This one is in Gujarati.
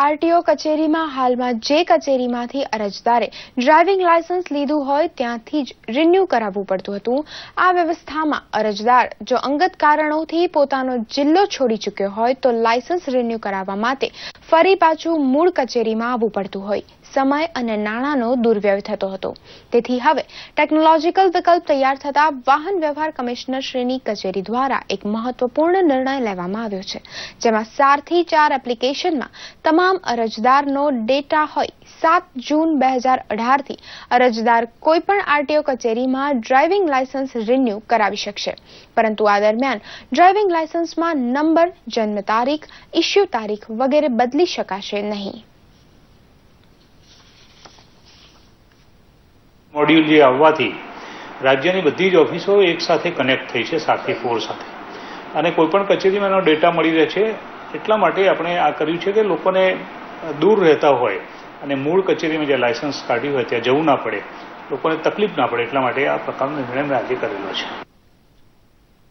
આરટીઓ કચેરીમાં હાલમાં જે કચેરીમાંથી અરજદારે ડ્રાઇવિંગ લાયસન્સ લીધું હોય ત્યાંથી જ રિન્યૂ કરાવવું પડતું હતું આ વ્યવસ્થામાં અરજદાર જો અંગત કારણોથી પોતાનો જિલ્લો છોડી ચૂક્યો હોય તો લાયસન્સ રિન્યૂ કરાવવા માટે ફરી પાછું મૂળ કચેરીમાં આવવું પડતું હોય સમય અને નાણાંનો દુર્વ્યય થતો હતો તેથી હવે ટેકનોલોજીકલ વિકલ્પ તૈયાર થતા વાહન વ્યવહાર કમિશનરશ્રીની કચેરી દ્વારા એક મહત્વપૂર્ણ નિર્ણય લેવામાં આવ્યો છે જેમાં સારથી ચાર એપ્લિકેશનમાં તમામ તમામ અરજદારનો ડેટા હોય સાત જૂન બે હજાર અઢારથી અરજદાર કોઈપણ આરટીઓ કચેરીમાં ડ્રાઇવિંગ લાયસન્સ રિન્યૂ કરાવી શકશે પરંતુ આ દરમિયાન ડ્રાઇવિંગ લાયસન્સમાં નંબર જન્મ તારીખ ઇસ્યુ તારીખ વગેરે બદલી શકાશે નહીં મોડ્યુલ જે આવવાથી રાજ્યની બધી જ ઓફિસો એક સાથે કનેક્ટ થઈ છે સાથી ફોર સાથે અને કોઈપણ કચેરીમાં એનો ડેટા મળી રહે છે એટલા માટે આપણે આ કર્યું છે કે લોકોને દૂર રહેતા હોય અને મૂળ કચેરીમાં જે લાયસન્સ કાઢ્યું હોય ત્યાં જવું ના પડે લોકોને તકલીફ ના પડે એટલા માટે આ પ્રકારનો નિર્ણય મેં આજે કરેલો છે